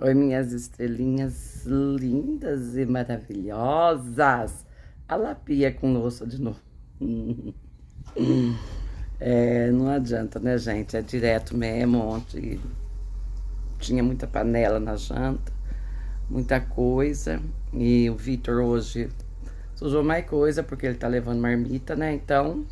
Oi, minhas estrelinhas lindas e maravilhosas. A Lapia louça de novo. É, não adianta, né, gente? É direto mesmo. Ontem tinha muita panela na janta, muita coisa. E o Vitor hoje sujou mais coisa porque ele tá levando marmita, né? Então.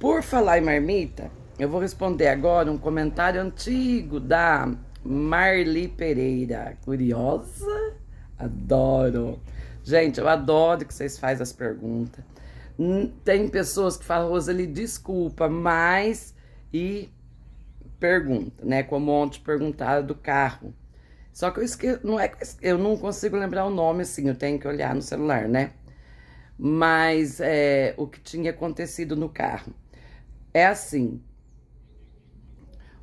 Por falar em marmita, eu vou responder agora um comentário antigo da Marli Pereira. Curiosa? Adoro. Gente, eu adoro que vocês fazem as perguntas. Tem pessoas que falam, Roseli, desculpa, mas. E pergunta, né? Como ontem perguntaram do carro. Só que eu esqueço, não é que eu não consigo lembrar o nome assim, eu tenho que olhar no celular, né? Mas é, o que tinha acontecido no carro. É assim,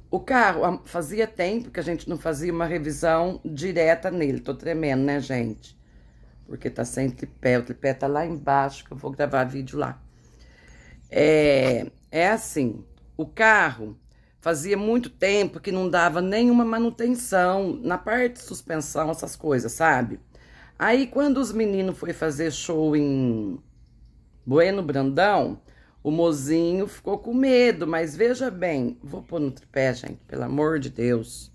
o carro, fazia tempo que a gente não fazia uma revisão direta nele. Tô tremendo, né, gente? Porque tá sem tripé, o tripé tá lá embaixo, que eu vou gravar vídeo lá. É, é assim, o carro fazia muito tempo que não dava nenhuma manutenção na parte de suspensão, essas coisas, sabe? Aí, quando os meninos foi fazer show em Bueno Brandão, o mozinho ficou com medo, mas veja bem. Vou pôr no tripé, gente, pelo amor de Deus.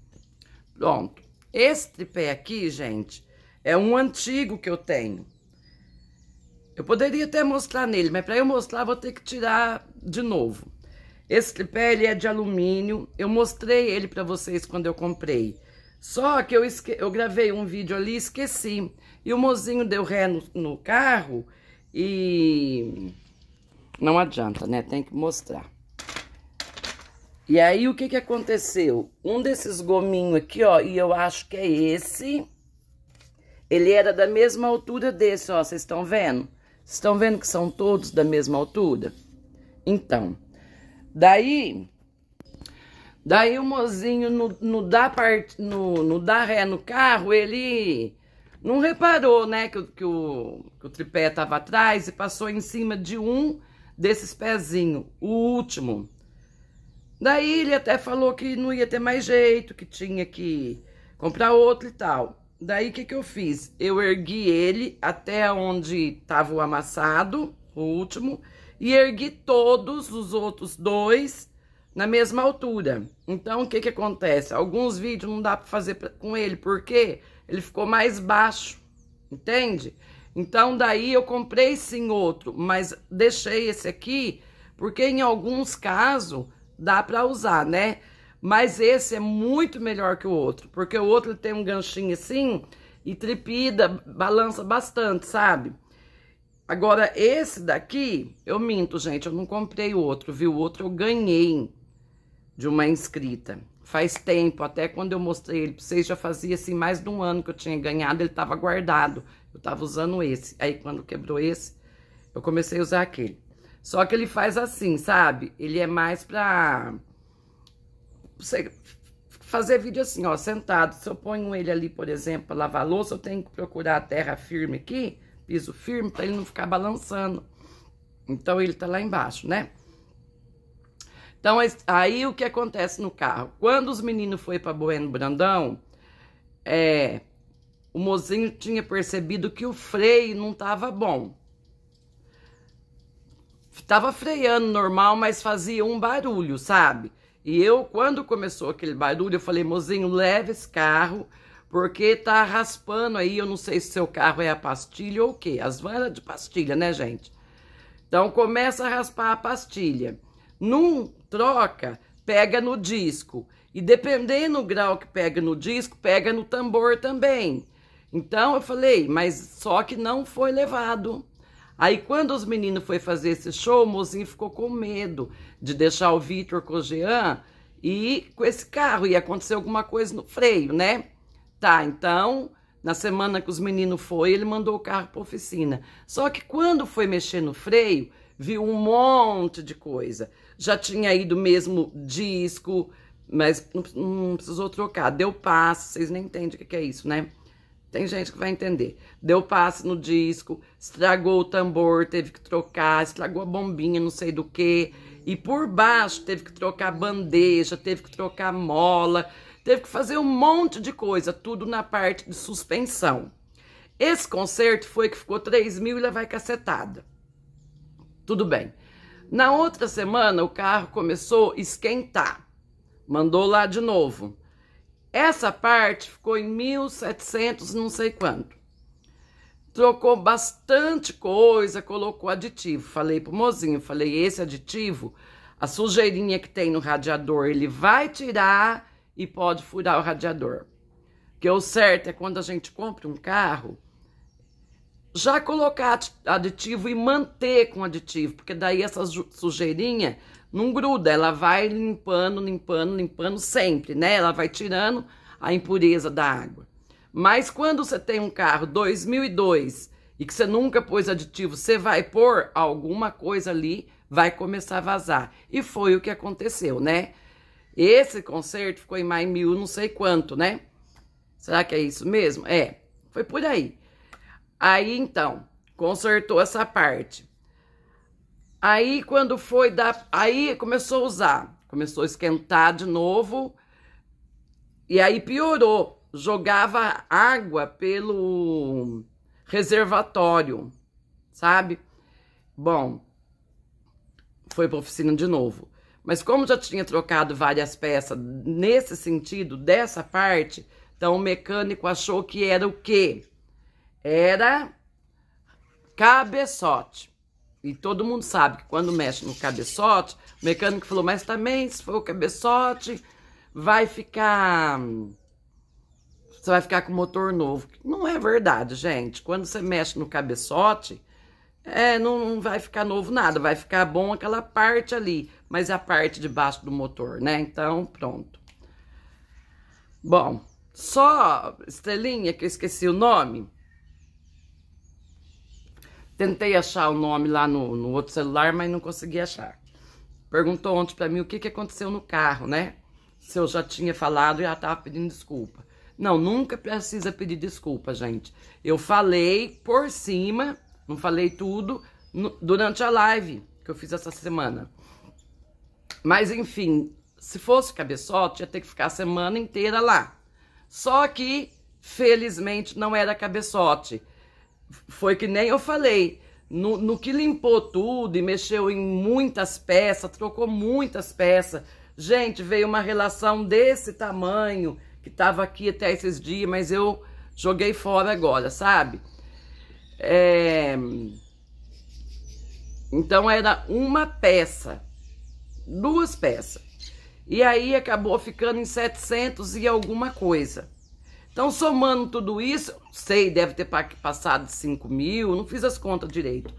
Pronto. Esse tripé aqui, gente, é um antigo que eu tenho. Eu poderia até mostrar nele, mas para eu mostrar, vou ter que tirar de novo. Esse tripé, ele é de alumínio. Eu mostrei ele para vocês quando eu comprei. Só que eu, esque... eu gravei um vídeo ali e esqueci. E o mozinho deu ré no, no carro e não adianta, né? Tem que mostrar. E aí, o que que aconteceu? Um desses gominhos aqui, ó, e eu acho que é esse. Ele era da mesma altura desse, ó, vocês estão vendo? Vocês estão vendo que são todos da mesma altura? Então, daí... Daí o mozinho, no, no, da part, no, no da ré no carro, ele não reparou, né, que, que, o, que o tripé tava atrás e passou em cima de um desses pezinhos, o último. Daí ele até falou que não ia ter mais jeito, que tinha que comprar outro e tal. Daí o que, que eu fiz? Eu ergui ele até onde estava o amassado, o último, e ergui todos os outros dois na mesma altura. Então o que, que acontece? Alguns vídeos não dá para fazer com ele, porque ele ficou mais baixo, entende? Entende? Então, daí eu comprei sim outro, mas deixei esse aqui, porque em alguns casos dá para usar, né? Mas esse é muito melhor que o outro, porque o outro tem um ganchinho assim e tripida, balança bastante, sabe? Agora, esse daqui, eu minto, gente, eu não comprei o outro, viu? O outro eu ganhei de uma inscrita faz tempo, até quando eu mostrei ele pra vocês, já fazia assim mais de um ano que eu tinha ganhado, ele tava guardado, eu tava usando esse. Aí quando quebrou esse, eu comecei a usar aquele. Só que ele faz assim, sabe? Ele é mais pra você fazer vídeo assim, ó, sentado. Se eu ponho ele ali, por exemplo, pra lavar louça, eu tenho que procurar a terra firme aqui, piso firme, pra ele não ficar balançando. Então ele tá lá embaixo, né? Então, aí o que acontece no carro? Quando os meninos foi para Bueno Brandão, é, o mozinho tinha percebido que o freio não estava bom. Tava freando normal, mas fazia um barulho, sabe? E eu, quando começou aquele barulho, eu falei, mozinho, leve esse carro, porque tá raspando aí, eu não sei se seu carro é a pastilha ou o quê, as vanas de pastilha, né, gente? Então, começa a raspar a pastilha. Num troca, pega no disco. E dependendo do grau que pega no disco, pega no tambor também. Então eu falei, mas só que não foi levado. Aí quando os meninos foi fazer esse show, o mozinho ficou com medo de deixar o Vitor com o Jean e com esse carro e aconteceu alguma coisa no freio, né? Tá, então na semana que os meninos foi, ele mandou o carro para oficina. Só que quando foi mexer no freio, viu um monte de coisa já tinha ido mesmo disco, mas não, não precisou trocar. Deu passe, vocês nem entendem o que é isso, né? Tem gente que vai entender. Deu passe no disco, estragou o tambor, teve que trocar, estragou a bombinha, não sei do que. E por baixo teve que trocar bandeja, teve que trocar mola, teve que fazer um monte de coisa, tudo na parte de suspensão. Esse concerto foi que ficou 3 mil e lá vai cacetada. Tudo bem. Na outra semana, o carro começou a esquentar. Mandou lá de novo. Essa parte ficou em 1700, não sei quanto. Trocou bastante coisa, colocou aditivo. Falei pro mozinho, falei, esse aditivo, a sujeirinha que tem no radiador, ele vai tirar e pode furar o radiador. Porque o certo é quando a gente compra um carro, já colocar aditivo e manter com aditivo, porque daí essa sujeirinha não gruda, ela vai limpando, limpando, limpando sempre, né? Ela vai tirando a impureza da água. Mas quando você tem um carro 2002 e que você nunca pôs aditivo, você vai pôr alguma coisa ali, vai começar a vazar. E foi o que aconteceu, né? Esse conserto ficou em mais mil, não sei quanto, né? Será que é isso mesmo? É, foi por aí. Aí então, consertou essa parte. Aí quando foi dar, aí começou a usar, começou a esquentar de novo. E aí piorou. Jogava água pelo reservatório, sabe? Bom, foi para oficina de novo. Mas como já tinha trocado várias peças nesse sentido, dessa parte, então o mecânico achou que era o quê? era cabeçote. E todo mundo sabe que quando mexe no cabeçote, o mecânico falou, mas também se for o cabeçote, vai ficar. Você vai ficar com motor novo. Não é verdade, gente. Quando você mexe no cabeçote, é, não, não vai ficar novo nada. Vai ficar bom aquela parte ali, mas é a parte de baixo do motor, né? Então, pronto. Bom, só, Estelinha, que eu esqueci o nome. Tentei achar o nome lá no, no outro celular, mas não consegui achar. Perguntou ontem para mim o que, que aconteceu no carro, né? Se eu já tinha falado e já tava pedindo desculpa. Não, nunca precisa pedir desculpa, gente. Eu falei por cima, não falei tudo, no, durante a live que eu fiz essa semana. Mas enfim, se fosse cabeçote, ia ter que ficar a semana inteira lá. Só que, felizmente, não era cabeçote foi que nem eu falei. No, no, que limpou tudo e mexeu em muitas peças, trocou muitas peças. Gente, veio uma relação desse tamanho, que estava aqui até esses dias, mas eu joguei fora agora, sabe? É... Então era uma peça, duas peças. E aí acabou ficando em 700 e alguma coisa. Então, somando tudo isso, sei, deve ter passado 5 mil, não fiz as contas direito.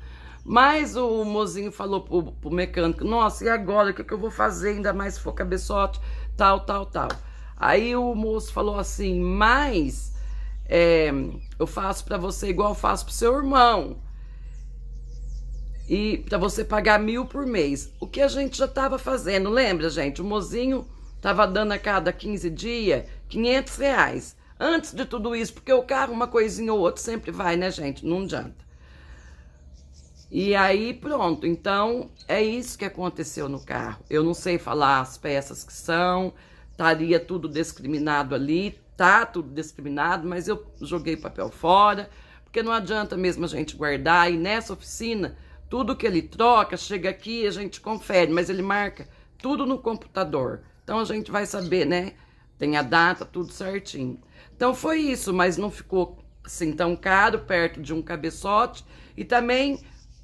Mas o mozinho falou pro, pro mecânico, nossa, e agora, o que, que eu vou fazer? Ainda mais se for cabeçote, tal, tal, tal. Aí o moço falou assim, mas é, eu faço para você igual eu faço pro seu irmão. E para você pagar mil por mês. O que a gente já tava fazendo, lembra, gente? O mozinho tava dando a cada 15 dias 500 reais antes de tudo isso, porque o carro, uma coisinha ou outra, sempre vai, né, gente? Não adianta. E aí, pronto. Então, é isso que aconteceu no carro. Eu não sei falar as peças que são, estaria tudo discriminado ali, tá tudo discriminado, mas eu joguei papel fora, porque não adianta mesmo a gente guardar. E nessa oficina, tudo que ele troca, chega aqui, a gente confere, mas ele marca tudo no computador. Então, a gente vai saber, né? tem a data, tudo certinho. Então foi isso, mas não ficou assim tão caro, perto de um cabeçote. E também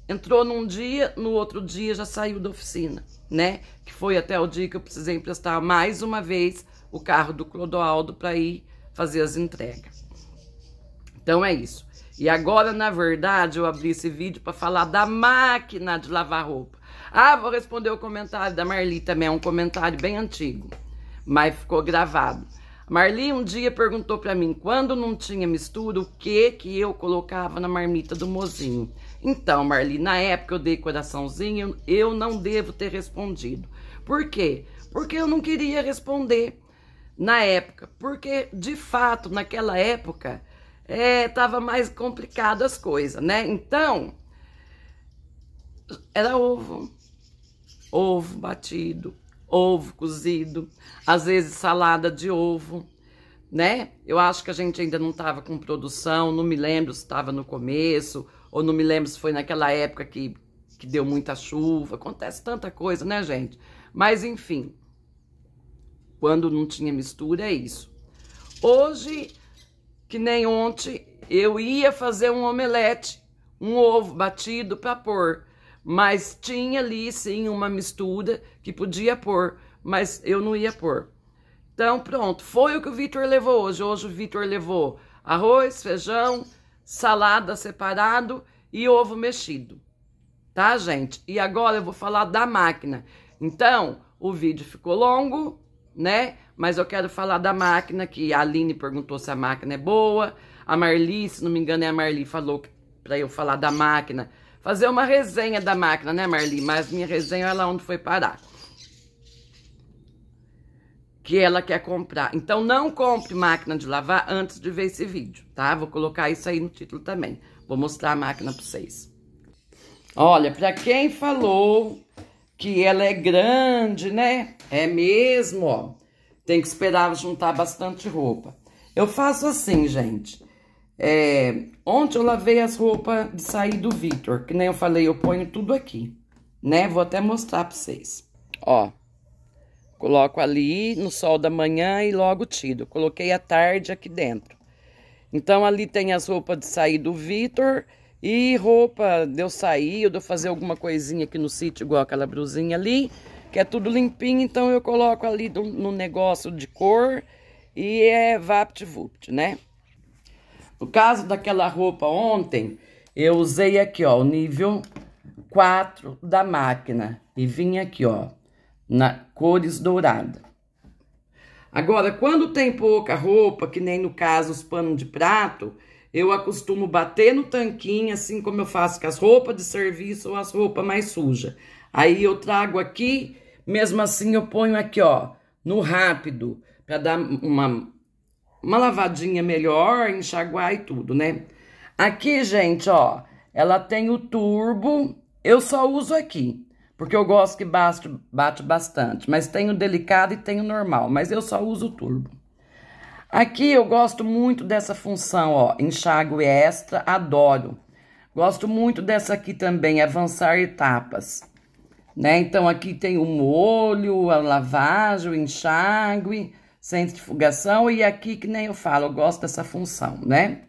entrou num dia, no outro dia já saiu da oficina, né? Que foi até o dia que eu precisei emprestar mais uma vez o carro do Clodoaldo para ir fazer as entregas. Então é isso. E agora, na verdade, eu abri esse vídeo para falar da máquina de lavar roupa. Ah, vou responder o comentário da Marli também, é um comentário bem antigo mas ficou gravado. Marli um dia perguntou para mim, quando não tinha mistura, o que que eu colocava na marmita do mozinho. Então, Marli, na época eu dei coraçãozinho, eu não devo ter respondido. Por quê? Porque eu não queria responder na época, porque de fato, naquela época, é, tava mais complicado as coisas, né? Então, era ovo, ovo batido, ovo cozido, às vezes salada de ovo, né? Eu acho que a gente ainda não estava com produção, não me lembro se estava no começo, ou não me lembro se foi naquela época que, que deu muita chuva. Acontece tanta coisa, né, gente? Mas enfim, quando não tinha mistura, é isso. Hoje, que nem ontem, eu ia fazer um omelete, um ovo batido para pôr. Mas tinha ali sim uma mistura que podia pôr, mas eu não ia pôr. Então pronto, foi o que o Vitor levou hoje. Hoje o Vitor levou arroz, feijão, salada separado e ovo mexido. Tá, gente? E agora eu vou falar da máquina. Então, o vídeo ficou longo, né? Mas eu quero falar da máquina, que a Aline perguntou se a máquina é boa. A Marli, se não me engano, é a Marli, falou para eu falar da máquina, fazer uma resenha da máquina, né, Marli? Mas minha resenha, ela onde foi parar. Que ela quer comprar. Então, não compre máquina de lavar antes de ver esse vídeo, tá? Vou colocar isso aí no título também. Vou mostrar a máquina pra vocês. Olha, pra quem falou que ela é grande, né? É mesmo, ó. Tem que esperar juntar bastante roupa. Eu faço assim, gente. É, ontem eu lavei as roupas de sair do Victor, que nem eu falei, eu ponho tudo aqui, né? Vou até mostrar pra vocês. Ó, coloco ali no sol da manhã e logo tiro. Coloquei à tarde aqui dentro. Então ali tem as roupas de sair do Victor e roupa de eu sair, ou de eu fazer alguma coisinha aqui no sítio, igual aquela brusinha ali, que é tudo limpinho, então eu coloco ali do, no negócio de cor e é vapt-vupt, né? No caso daquela roupa ontem, eu usei aqui, ó, o nível 4 da máquina e vim aqui, ó, na cores dourada. Agora, quando tem pouca roupa, que nem no caso os panos de prato, eu acostumo bater no tanquinho, assim como eu faço com as roupas de serviço ou as roupas mais sujas. Aí eu trago aqui, mesmo assim eu ponho aqui, ó, no rápido, para dar uma uma lavadinha melhor, enxaguar e tudo, né? Aqui, gente, ó, ela tem o turbo, eu só uso aqui, porque eu gosto que bate, bate bastante, mas tem o delicado e tem o normal, mas eu só uso o turbo. Aqui eu gosto muito dessa função, ó, enxágue extra, adoro. Gosto muito dessa aqui também, avançar etapas, né? Então aqui tem o molho, a lavagem, o enxágue, centrifugação, e aqui que nem eu falo, eu gosto dessa função, né?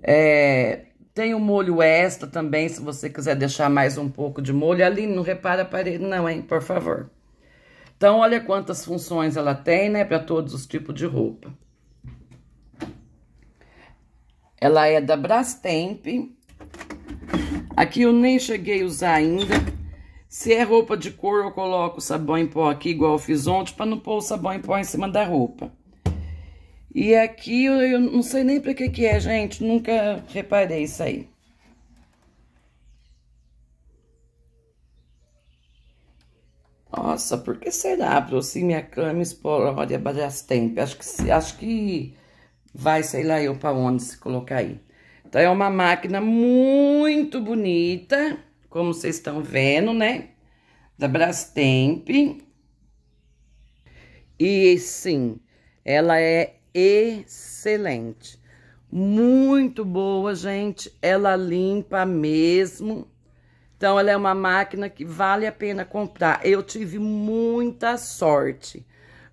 É, tem o um molho extra também, se você quiser deixar mais um pouco de molho. Ali, não repara a parede não, hein, por favor. Então, olha quantas funções ela tem, né, para todos os tipos de roupa. Ela é da Brastemp. Aqui eu nem cheguei a usar ainda, se é roupa de cor, eu coloco sabão em pó aqui, igual eu fiz ontem, para não pôr o sabão em pó em cima da roupa. E aqui, eu, eu não sei nem para que que é, gente, nunca reparei isso aí. Nossa, por que será? Aproxime assim, a cama, explore Brastemp. Acho que, acho que vai, sei lá eu, para onde se colocar aí. Então, é uma máquina muito bonita como vocês estão vendo, né? Da Brastemp. E sim, ela é excelente. Muito boa, gente. Ela limpa mesmo. Então, ela é uma máquina que vale a pena comprar. Eu tive muita sorte,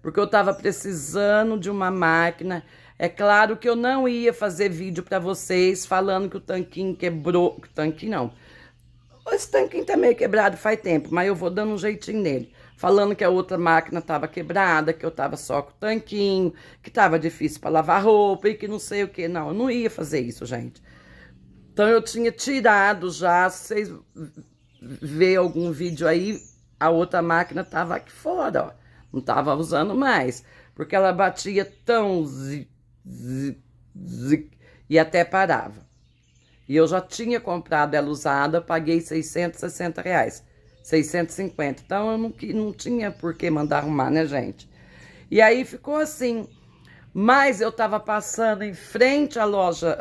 porque eu estava precisando de uma máquina. É claro que eu não ia fazer vídeo para vocês falando que o tanquinho quebrou. Tanquinho não esse tanquinho tá meio quebrado faz tempo, mas eu vou dando um jeitinho nele. Falando que a outra máquina tava quebrada, que eu tava só com o tanquinho, que tava difícil para lavar roupa e que não sei o que. Não, eu não ia fazer isso, gente. Então eu tinha tirado já, se vocês verem algum vídeo aí, a outra máquina tava aqui fora, ó. Não tava usando mais, porque ela batia tão zi, zi, zi, e até parava. E eu já tinha comprado ela usada, paguei 660 reais, 650. Então, eu não, não tinha por que mandar arrumar, né, gente? E aí ficou assim. Mas eu tava passando em frente à loja,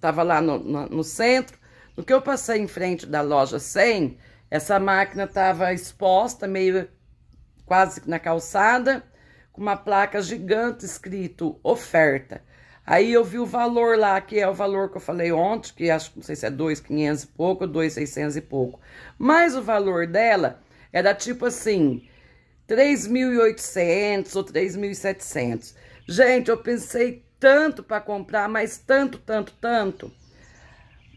tava lá no, no, no centro, no que eu passei em frente da loja 100, essa máquina estava exposta, meio quase na calçada, com uma placa gigante escrito oferta. Aí eu vi o valor lá, que é o valor que eu falei ontem, que acho, que não sei se é 2,500 e pouco, 2,600 e pouco. Mas o valor dela era tipo assim, 3.800 ou 3.700. Gente, eu pensei tanto para comprar, mas tanto, tanto, tanto.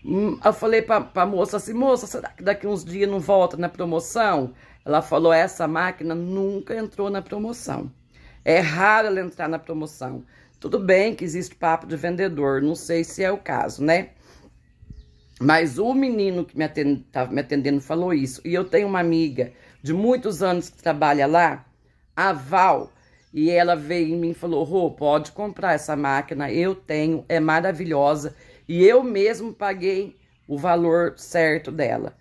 Hum, eu falei para a moça assim, moça, será que daqui uns dias não volta na promoção? Ela falou, essa máquina nunca entrou na promoção. É raro ela entrar na promoção. Tudo bem que existe papo de vendedor, não sei se é o caso, né? Mas o menino que me estava me atendendo falou isso. E eu tenho uma amiga de muitos anos que trabalha lá, a Val, e ela veio em mim e falou: Rô, pode comprar essa máquina, eu tenho, é maravilhosa. E eu mesmo paguei o valor certo dela.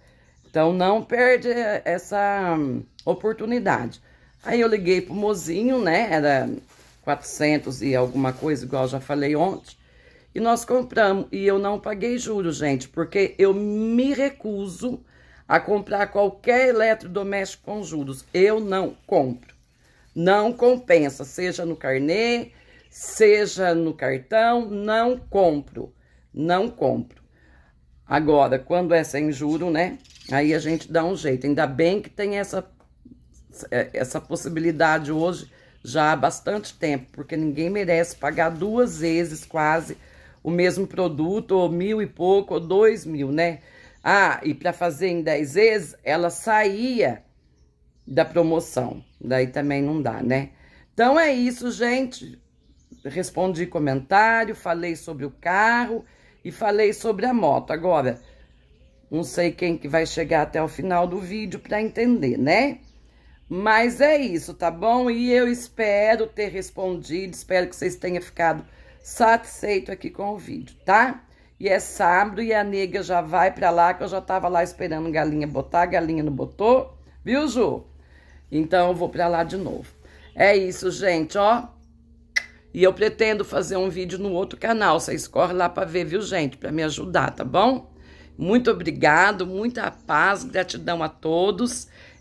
Então não perde eh, essa hum, oportunidade. Aí eu liguei pro mozinho, né? Era 400 e alguma coisa, igual já falei ontem. E nós compramos, e eu não paguei juros, gente, porque eu me recuso a comprar qualquer eletrodoméstico com juros. Eu não compro. Não compensa, seja no carnê, seja no cartão, não compro. Não compro. Agora, quando é sem juro, né? Aí a gente dá um jeito. Ainda bem que tem essa, essa possibilidade hoje já há bastante tempo, porque ninguém merece pagar duas vezes quase o mesmo produto, ou mil e pouco, ou dois mil, né? Ah, e para fazer em dez vezes, ela saía da promoção. Daí também não dá, né? Então é isso, gente. Respondi comentário, falei sobre o carro e falei sobre a moto. Agora, não sei quem que vai chegar até o final do vídeo para entender, né? Mas é isso, tá bom? E eu espero ter respondido, espero que vocês tenham ficado satisfeito aqui com o vídeo, tá? E é sábado e a nega já vai pra lá, que eu já tava lá esperando galinha botar, galinha não botou, viu, Ju? Então eu vou pra lá de novo. É isso, gente, ó. E eu pretendo fazer um vídeo no outro canal, vocês correm lá pra ver, viu, gente? Pra me ajudar, tá bom? Muito obrigado, muita paz, gratidão a todos